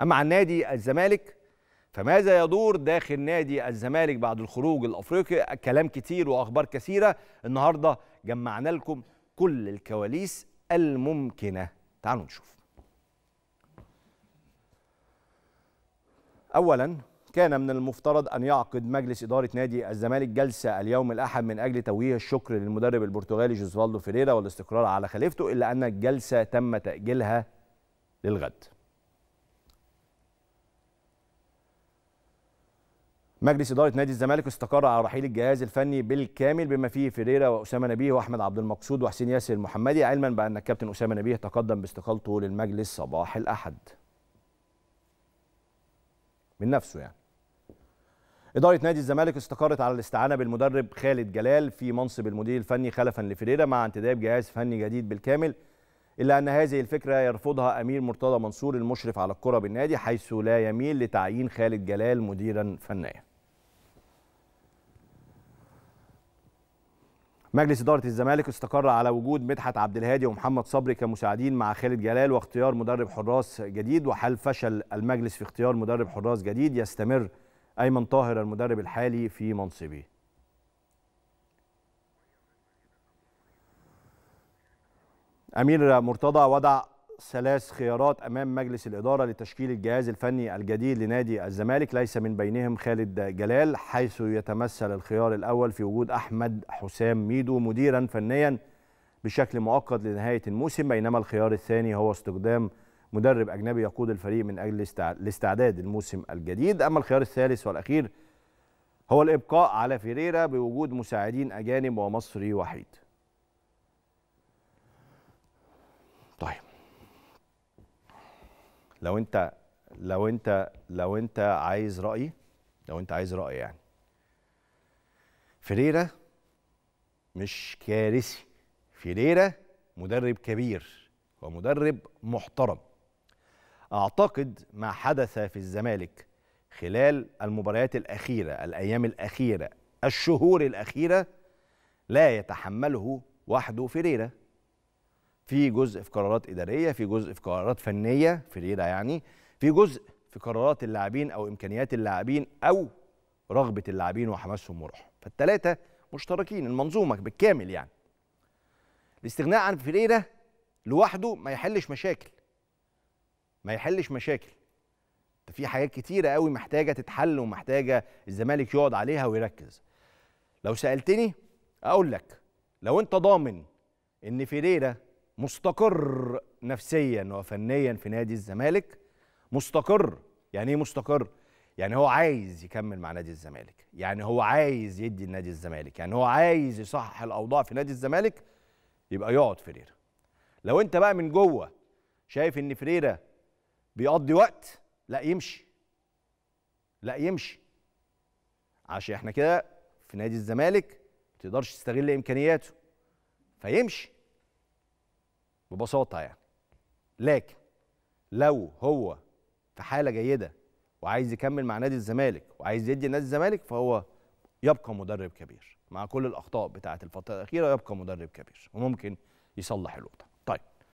أما عن نادي الزمالك فماذا يدور داخل نادي الزمالك بعد الخروج الأفريقي كلام كتير وأخبار كثيرة النهاردة جمعنا لكم كل الكواليس الممكنة تعالوا نشوف أولا كان من المفترض أن يعقد مجلس إدارة نادي الزمالك جلسة اليوم الأحد من أجل توجيه الشكر للمدرب البرتغالي جوزفالدو فيريرا والاستقرار على خليفته إلا أن الجلسة تم تأجيلها للغد مجلس إدارة نادي الزمالك استقر على رحيل الجهاز الفني بالكامل بما فيه فيريرا وأسامة نبيه وأحمد عبد المقصود وحسين ياسر المحمدي علما بأن الكابتن أسامة نبيه تقدم باستقالته للمجلس صباح الأحد من نفسه يعني إدارة نادي الزمالك استقرت على الاستعانة بالمدرب خالد جلال في منصب المدير الفني خلفا لفيريرا مع انتداب جهاز فني جديد بالكامل إلا أن هذه الفكرة يرفضها أمير مرتضى منصور المشرف على الكرة بالنادي حيث لا يميل لتعيين خالد جلال مديرا فنيا مجلس إدارة الزمالك استقر على وجود مدحت عبد الهادي ومحمد صبري كمساعدين مع خالد جلال واختيار مدرب حراس جديد وحال فشل المجلس في اختيار مدرب حراس جديد يستمر أيمن طاهر المدرب الحالي في منصبه أمير مرتضى وضع ثلاث خيارات امام مجلس الاداره لتشكيل الجهاز الفني الجديد لنادي الزمالك ليس من بينهم خالد جلال حيث يتمثل الخيار الاول في وجود احمد حسام ميدو مديرا فنيا بشكل مؤقت لنهايه الموسم بينما الخيار الثاني هو استخدام مدرب اجنبي يقود الفريق من اجل الاستعداد الموسم الجديد اما الخيار الثالث والاخير هو الابقاء على فيريرا بوجود مساعدين اجانب ومصري وحيد لو انت لو انت لو انت عايز رايي لو انت عايز رايي يعني فريرة مش كارثي فريرة مدرب كبير ومدرب محترم اعتقد ما حدث في الزمالك خلال المباريات الاخيره الايام الاخيره الشهور الاخيره لا يتحمله وحده فيريرا في جزء في قرارات اداريه في جزء في قرارات فنيه في ليلة يعني في جزء في قرارات اللاعبين او امكانيات اللاعبين او رغبه اللاعبين وحماسهم وروحهم فالثلاثه مشتركين المنظومه بالكامل يعني الاستغناء عن فيريرا لوحده ما يحلش مشاكل ما يحلش مشاكل ده في حاجات كتيره قوي محتاجه تتحل ومحتاجه الزمالك يقعد عليها ويركز لو سالتني اقول لك لو انت ضامن ان فيريرا مستقر نفسيا وفنيا في نادي الزمالك مستقر يعني ايه مستقر يعني هو عايز يكمل مع نادي الزمالك يعني هو عايز يدي لنادي الزمالك يعني هو عايز يصحح الاوضاع في نادي الزمالك يبقى يقعد فريرة لو انت بقى من جوه شايف ان فريرة بيقضي وقت لا يمشي لا يمشي عشان احنا كده في نادي الزمالك ما تقدرش تستغل امكانياته فيمشي ببساطه يعني لكن لو هو في حاله جيده وعايز يكمل مع نادي الزمالك وعايز يدي نادي الزمالك فهو يبقى مدرب كبير مع كل الاخطاء بتاعه الفتره الاخيره يبقى مدرب كبير وممكن يصلح الوضع